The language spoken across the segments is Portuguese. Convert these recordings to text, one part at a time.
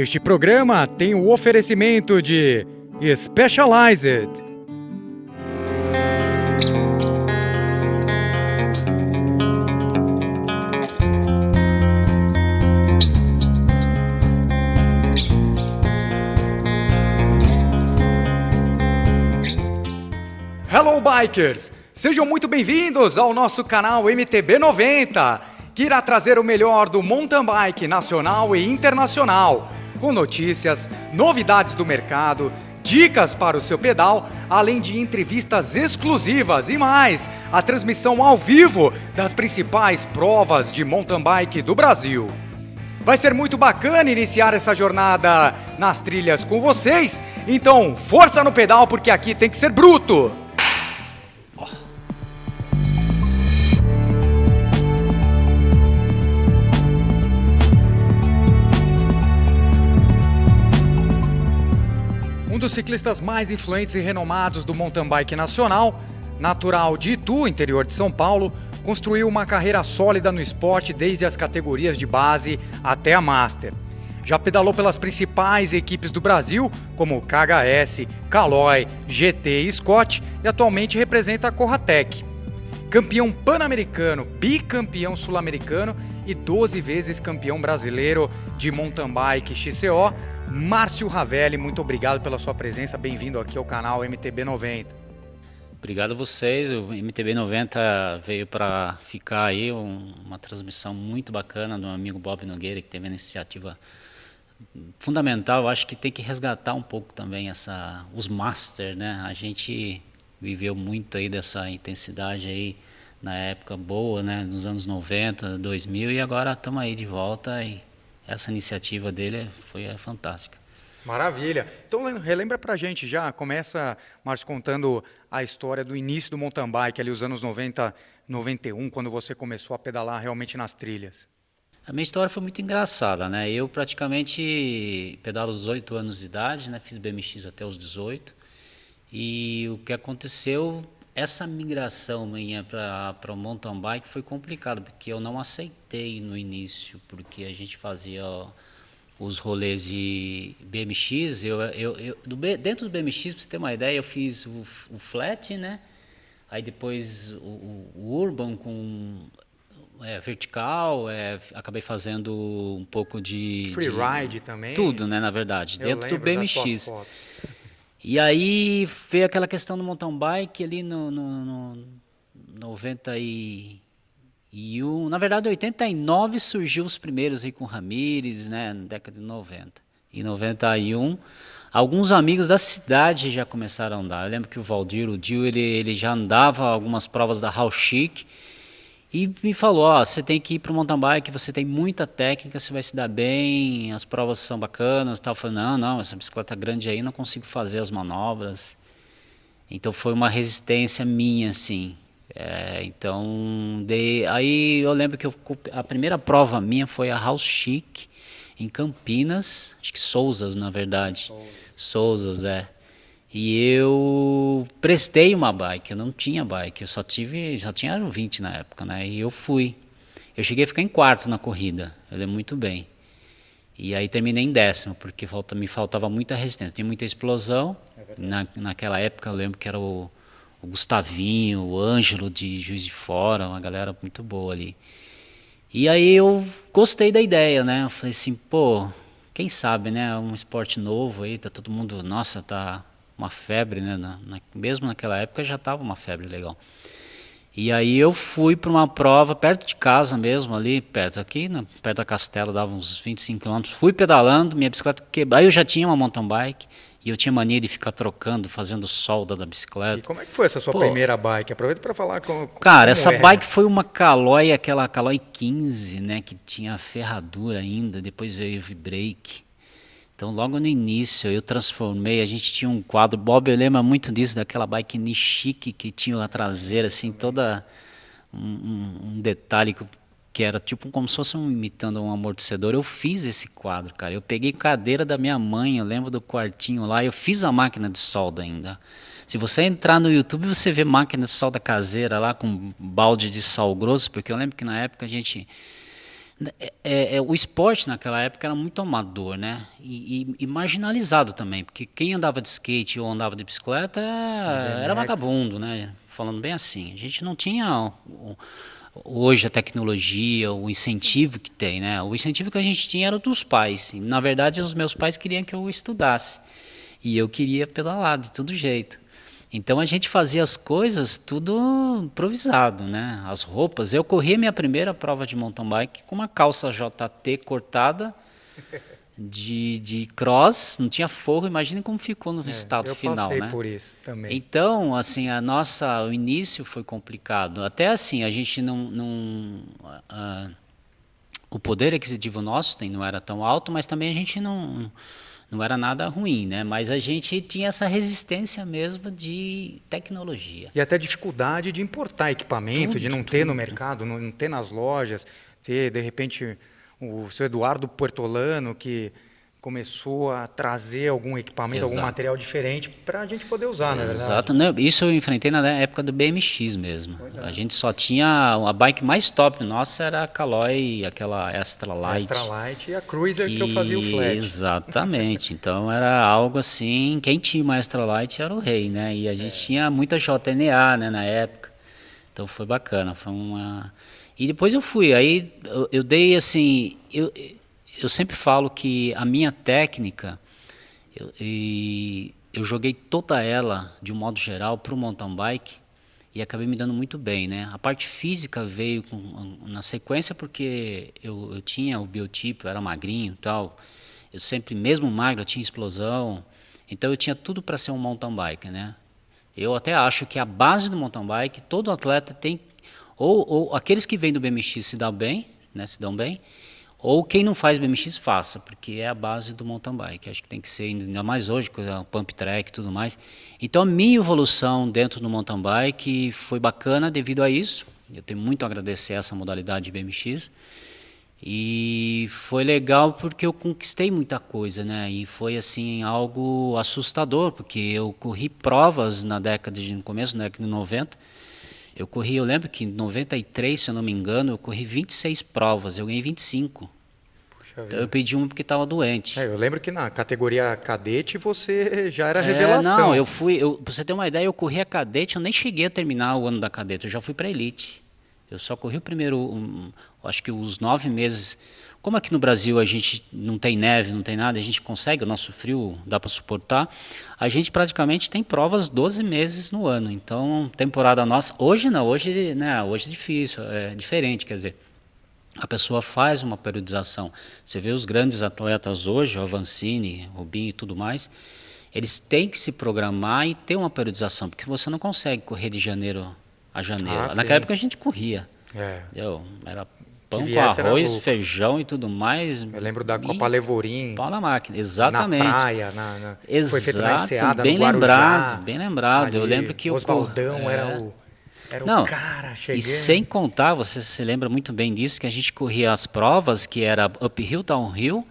Este programa tem o oferecimento de Specialized. Hello Bikers! Sejam muito bem-vindos ao nosso canal MTB 90, que irá trazer o melhor do mountain bike nacional e internacional com notícias, novidades do mercado, dicas para o seu pedal, além de entrevistas exclusivas e mais, a transmissão ao vivo das principais provas de mountain bike do Brasil. Vai ser muito bacana iniciar essa jornada nas trilhas com vocês, então força no pedal porque aqui tem que ser bruto! ciclistas mais influentes e renomados do mountain bike nacional, natural de Itu, interior de São Paulo, construiu uma carreira sólida no esporte desde as categorias de base até a Master. Já pedalou pelas principais equipes do Brasil, como KHS, Caloi, GT e Scott, e atualmente representa a Corratec. Campeão pan-americano, bicampeão sul-americano e 12 vezes campeão brasileiro de mountain bike XCO, Márcio Ravelli, muito obrigado pela sua presença. Bem-vindo aqui ao canal MTB 90. Obrigado a vocês. O MTB 90 veio para ficar aí uma transmissão muito bacana do amigo Bob Nogueira, que teve a iniciativa fundamental. acho que tem que resgatar um pouco também essa os master, né? A gente viveu muito aí dessa intensidade aí na época boa, né, nos anos 90, 2000 e agora estamos aí de volta e essa iniciativa dele foi é fantástica. Maravilha. Então relembra para a gente já, começa, Márcio, contando a história do início do mountain bike, ali os anos 90, 91, quando você começou a pedalar realmente nas trilhas. A minha história foi muito engraçada, né? Eu praticamente pedalo aos 18 anos de idade, né? Fiz BMX até os 18. E o que aconteceu essa migração minha para o mountain bike foi complicado, porque eu não aceitei no início, porque a gente fazia os rolês de BMX. Eu, eu, eu do, dentro do BMX, para você ter uma ideia, eu fiz o, o flat, né? Aí depois o, o urban com é, vertical, é, acabei fazendo um pouco de. Freeride também? Tudo, né, na verdade, eu dentro do BMX. E aí veio aquela questão do mountain bike ali no, no, no 91. Na verdade, 89 surgiu os primeiros aí com Ramires, né? Na década de 90. E 91, alguns amigos da cidade já começaram a andar. Eu lembro que o Valdir, o ele, ele já andava algumas provas da Raul Chic e me falou, ó, você tem que ir para o mountain bike, você tem muita técnica, você vai se dar bem, as provas são bacanas, tal. Eu falei, não, não, essa bicicleta grande aí, não consigo fazer as manobras. Então foi uma resistência minha, assim. É, então, de, aí eu lembro que eu, a primeira prova minha foi a House Chic, em Campinas, acho que Souzas, na verdade. Souzas, Souzas é. E eu prestei uma bike, eu não tinha bike, eu só tive, já tinha 20 na época, né? E eu fui. Eu cheguei a ficar em quarto na corrida, eu lembro muito bem. E aí terminei em décimo, porque falta, me faltava muita resistência, tinha muita explosão. É na, naquela época eu lembro que era o, o Gustavinho, o Ângelo de Juiz de Fora, uma galera muito boa ali. E aí eu gostei da ideia, né? Eu falei assim, pô, quem sabe, né? Um esporte novo aí, tá todo mundo, nossa, tá uma febre, né? Na, na, mesmo naquela época já estava uma febre legal. E aí eu fui para uma prova perto de casa mesmo, ali perto aqui, né, perto da Castelo, dava uns 25 quilômetros. Fui pedalando, minha bicicleta quebrou. Aí eu já tinha uma mountain bike e eu tinha mania de ficar trocando, fazendo solda da bicicleta. E como é que foi essa sua Pô, primeira bike? Aproveita para falar com como Cara, essa é. bike foi uma Caloi, aquela Caloi 15, né, que tinha ferradura ainda, depois veio o V-brake. Então, logo no início, eu transformei. A gente tinha um quadro. Bob, eu lembro muito disso, daquela bike Nishiki que tinha a traseira, assim, toda um, um detalhe que era tipo como se fosse um, imitando um amortecedor. Eu fiz esse quadro, cara. Eu peguei cadeira da minha mãe, eu lembro do quartinho lá. Eu fiz a máquina de solda ainda. Se você entrar no YouTube, você vê máquina de solda caseira lá com balde de sal grosso, porque eu lembro que na época a gente é, é, é, o esporte naquela época era muito amador, né? E, e, e, marginalizado também, porque quem andava de skate ou andava de bicicleta é, era vagabundo, né? Falando bem assim. A gente não tinha hoje a tecnologia, o incentivo que tem, né? O incentivo que a gente tinha era dos pais. na verdade, os meus pais queriam que eu estudasse. E eu queria pedalar de todo jeito. Então a gente fazia as coisas tudo improvisado, né? As roupas. Eu corri minha primeira prova de mountain bike com uma calça JT cortada de, de cross, não tinha forro. Imagine como ficou no é, estado eu final, né? por isso também. Então, assim, a nossa, o início foi complicado. Até assim, a gente não, não uh, o poder aquisitivo nosso não era tão alto, mas também a gente não não era nada ruim, né? Mas a gente tinha essa resistência mesmo de tecnologia. E até dificuldade de importar equipamento, tudo, de não tudo. ter no mercado, não, não ter nas lojas, ter de repente o seu Eduardo Portolano que começou a trazer algum equipamento, Exato. algum material diferente para a gente poder usar, né? Exato. Não, isso eu enfrentei na época do BMX mesmo. É. A gente só tinha a bike mais top nossa era a Caloi, aquela Extra Light. Extra Light e a Cruiser que, que eu fazia o flat. Exatamente. então era algo assim, quem tinha uma Extra Light era o rei, né? E a gente é. tinha muita JNA, né, na época. Então foi bacana, foi uma E depois eu fui, aí eu, eu dei assim, eu eu sempre falo que a minha técnica, eu, e eu joguei toda ela, de um modo geral, para o mountain bike e acabei me dando muito bem, né? A parte física veio com, na sequência porque eu, eu tinha o biotipo, eu era magrinho e tal. Eu sempre, mesmo magro, tinha explosão. Então eu tinha tudo para ser um mountain bike, né? Eu até acho que a base do mountain bike, todo atleta tem... Ou, ou aqueles que vêm do BMX se dão bem, né? Se dão bem. Ou quem não faz BMX, faça, porque é a base do mountain bike. Acho que tem que ser, ainda mais hoje, com o pump track e tudo mais. Então, a minha evolução dentro do mountain bike foi bacana devido a isso. Eu tenho muito a agradecer essa modalidade de BMX. E foi legal porque eu conquistei muita coisa, né? E foi assim algo assustador, porque eu corri provas na década de no começo, na década de 90, eu corri, eu lembro que em 93, se eu não me engano, eu corri 26 provas, eu ganhei 25. Então eu pedi uma porque estava doente. É, eu lembro que na categoria cadete você já era é, revelação. Não, eu fui. Eu, pra você ter uma ideia, eu corri a cadete, eu nem cheguei a terminar o ano da cadete, eu já fui para elite. Eu só corri o primeiro, um, acho que os nove meses. Como aqui no Brasil a gente não tem neve, não tem nada, a gente consegue, o nosso frio dá para suportar. A gente praticamente tem provas 12 meses no ano. Então, temporada nossa, hoje não, hoje, né, hoje é difícil, é diferente, quer dizer. A pessoa faz uma periodização. Você vê os grandes atletas hoje, o Avancini, Rubinho e tudo mais, eles têm que se programar e ter uma periodização, porque você não consegue correr de janeiro a janeiro. Ah, Naquela sim. época a gente corria. É. Entendeu? Era pão com arroz, feijão e tudo mais. Eu lembro da Copa Levorim. Pau na máquina, exatamente. Na praia, na, na... Exato, foi feito na Enseada, bem lembrado, bem lembrado. Ali, eu lembro que o Oswaldão era é... o era Não, o cara chegando. E sem contar, você se lembra muito bem disso, que a gente corria as provas que era uphill, downhill,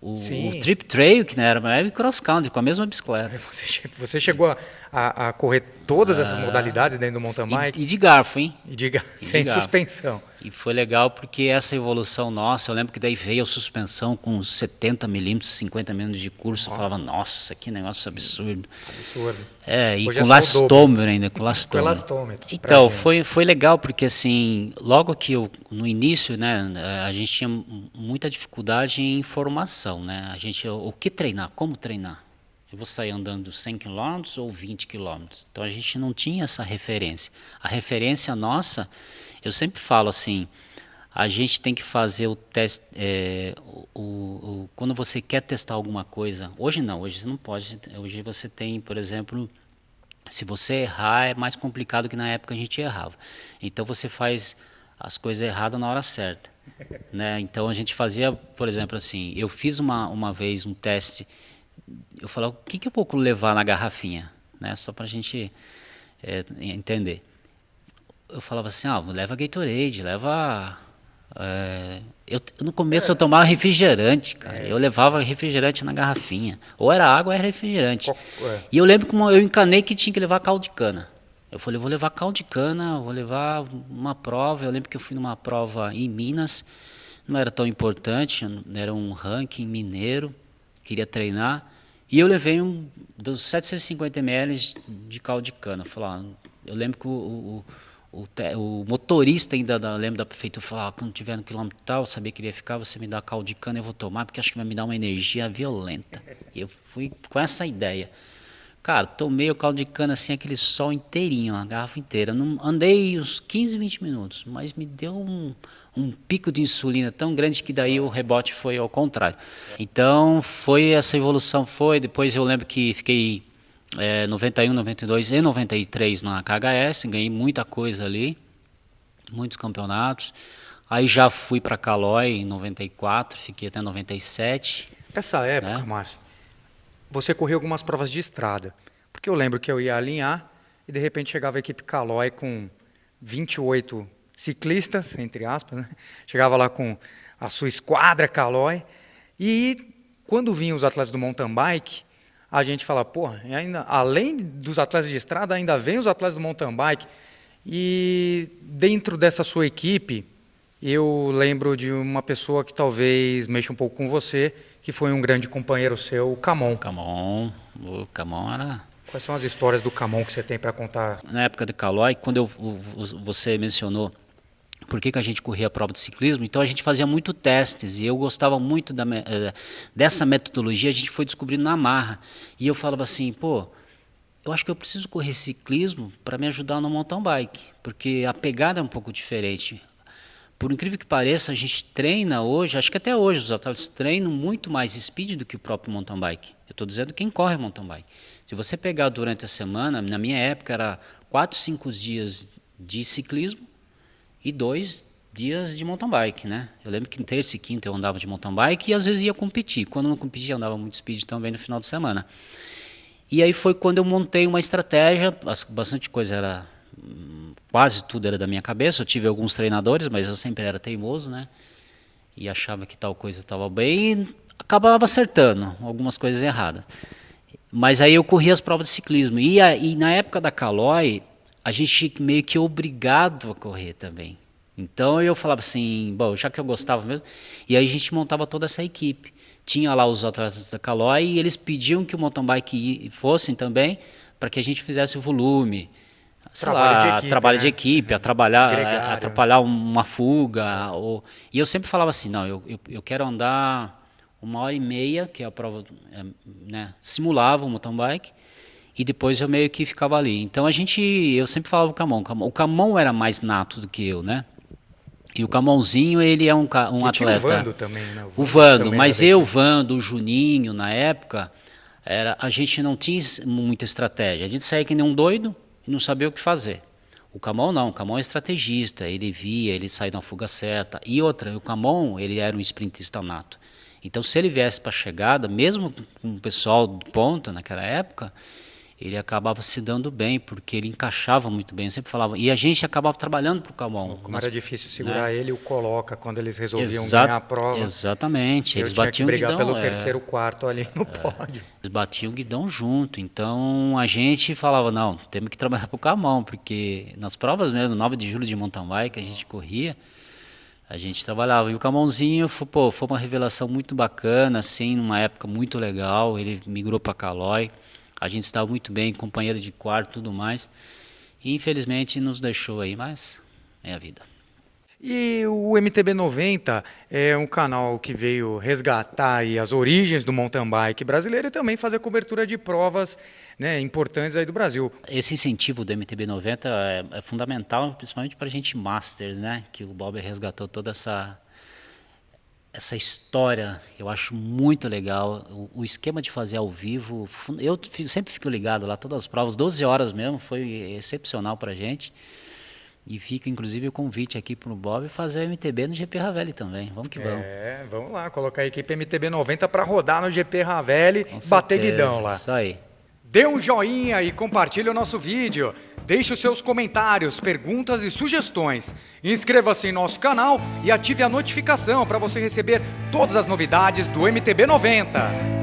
o, o, Trip Trail, que né, era uma heavy cross country, com a mesma bicicleta. Você, você chegou a, a, a, correr todas essas ah, modalidades dentro do mountain bike? E, e, de garfo, hein? E de, e sem de garfo. suspensão. E foi legal porque essa evolução nossa, eu lembro que daí veio a suspensão com 70 milímetros, 50 milímetros de curso. Oh. Eu falava, nossa, que negócio absurdo. Absurdo. É, e Hoje é com lastômetro né? ainda, com lastômetro. com Então, foi, foi legal porque assim, logo que eu, no início, né, a gente tinha muita dificuldade em informação, né? A gente, o que treinar, como treinar? Eu vou sair andando 100 quilômetros ou 20 quilômetros Então, a gente não tinha essa referência. A referência nossa eu sempre falo assim, a gente tem que fazer o teste, é, o, o, quando você quer testar alguma coisa, hoje não, hoje você não pode, hoje você tem, por exemplo, se você errar é mais complicado que na época a gente errava. Então você faz as coisas erradas na hora certa. Né? Então a gente fazia, por exemplo, assim, eu fiz uma, uma vez um teste, eu falava, o que, que eu vou levar na garrafinha? Né? Só para a gente é, entender eu falava assim, ah, leva Gatorade, leva. É... eu, no começo é. eu tomava refrigerante, cara. É. Eu levava refrigerante na garrafinha. Ou era água ou era refrigerante. E eu lembro que eu encanei que tinha que levar caldo de cana. Eu falei, eu vou levar caldo de cana, vou levar uma prova. Eu lembro que eu fui numa prova em Minas, não era tão importante, era um ranking mineiro, queria treinar. E eu levei um dos 750 ml de caldo de cana. Eu, falei, ah, eu lembro que o, o o, te, o motorista ainda da, lembra da prefeitura falar, ah, quando tiver no quilômetro tal, saber que ele ia ficar, você me dá caldo de cana, eu vou tomar, porque acho que vai me dar uma energia violenta. Eu fui com essa ideia. Cara, tomei o caldo de cana assim, aquele sol inteirinho, a garrafa inteira. Não, andei uns 15, 20 minutos, mas me deu um, um pico de insulina tão grande que daí o rebote foi ao contrário. Então, foi essa evolução, foi. Depois eu lembro que fiquei é, 91, 92 e 93 na KHS, ganhei muita coisa ali, muitos campeonatos. Aí já fui para Calói em 94, fiquei até 97. Essa né? época, né? Márcio, você correu algumas provas de estrada. Porque eu lembro que eu ia alinhar e de repente chegava a equipe Calói com 28 ciclistas, entre aspas, né? chegava lá com a sua esquadra Calói. E quando vinham os atletas do mountain bike, a gente fala, porra, ainda, além dos atletas de estrada, ainda vem os atletas do mountain bike. E dentro dessa sua equipe, eu lembro de uma pessoa que talvez mexa um pouco com você, que foi um grande companheiro seu, o Camon. Camon, o Camon era... Quais são as histórias do Camon que você tem para contar? Na época do Calói, quando eu, você mencionou por que, que, a gente corria a prova de ciclismo. Então a gente fazia muito testes e eu gostava muito da, eh, dessa metodologia, a gente foi descobrindo na marra. E eu falava assim, pô, eu acho que eu preciso correr ciclismo para me ajudar no mountain bike, porque a pegada é um pouco diferente. Por incrível que pareça, a gente treina hoje, acho que até hoje os atletas treinam muito mais speed do que o próprio mountain bike. Eu estou dizendo quem corre mountain bike. Se você pegar durante a semana, na minha época era 4, 5 dias de ciclismo e dois dias de mountain bike, né? Eu lembro que terça e quinta eu andava de mountain bike e às vezes ia competir. Quando não competia, andava muito speed também no final de semana. E aí foi quando eu montei uma estratégia, bastante coisa era hum, quase tudo era da minha cabeça. Eu tive alguns treinadores, mas eu sempre era teimoso, né? E achava que tal coisa estava bem, e acabava acertando algumas coisas erradas. Mas aí eu corri as provas de ciclismo. E, e na época da Caloi, a gente meio que obrigado a correr também. Então eu falava assim, bom, já que eu gostava mesmo, e aí a gente montava toda essa equipe. Tinha lá os atletas da Calói e eles pediam que o mountain bike fossem também para que a gente fizesse o volume, trabalho lá, de equipe, trabalho né? de equipe, a uhum. trabalhar, atrapalhar é, né? uma fuga. Ou... E eu sempre falava assim, não, eu, eu, eu, quero andar uma hora e meia, que é a prova, é, né? simulava o mountain bike, e depois eu meio que ficava ali. Então a gente, eu sempre falava o Camon, o Camon era mais nato do que eu, né? E o Camonzinho ele é um, um atleta. O Vando também, né? O Vando, o Vando mas eu, Vando, o Juninho, na época, era, a gente não tinha muita estratégia. A gente saía que nem um doido e não sabia o que fazer. O Camon não, o Camon é estrategista, ele via, ele sai na fuga certa. E outra, o Camon, ele era um sprintista nato. Então, se ele viesse para a chegada, mesmo com o pessoal do ponta naquela época, ele acabava se dando bem, porque ele encaixava muito bem, eu sempre falava. E a gente acabava trabalhando para o Calmon. Como mas, era difícil segurar né? ele, o coloca, quando eles resolviam Exa ganhar a prova. Exatamente. Eu eles tinha batiam que brigar guidão, pelo é, terceiro quarto ali no é, pódio. Eles batiam o guidão junto, então a gente falava, não, temos que trabalhar para o Calmon, porque nas provas mesmo, 9 de julho de mountain bike, a gente corria, a gente trabalhava. E o Camãozinho foi, pô, foi uma revelação muito bacana, assim, numa época muito legal. Ele migrou para Calói. A gente estava muito bem, companheiro de quarto, tudo mais. E infelizmente nos deixou aí, mas é a vida. E o MTB 90 é um canal que veio resgatar as origens do mountain bike brasileiro e também fazer cobertura de provas né, importantes aí do Brasil. Esse incentivo do MTB 90 é, é fundamental, principalmente para a gente masters, né? Que o Bob resgatou toda essa essa história eu acho muito legal. O, o, esquema de fazer ao vivo, eu sempre fico ligado lá, todas as provas, 12 horas mesmo, foi excepcional para gente. E fica, inclusive, o convite aqui para o Bob fazer o MTB no GP Ravelli também. Vamos que vamos. É, vamos lá, colocar a equipe MTB 90 para rodar no GP Ravelli, Com bater certeza, guidão lá. Isso aí. Dê um joinha e compartilhe o nosso vídeo. Deixe os seus comentários, perguntas e sugestões. Inscreva-se em nosso canal e ative a notificação para você receber todas as novidades do MTB 90.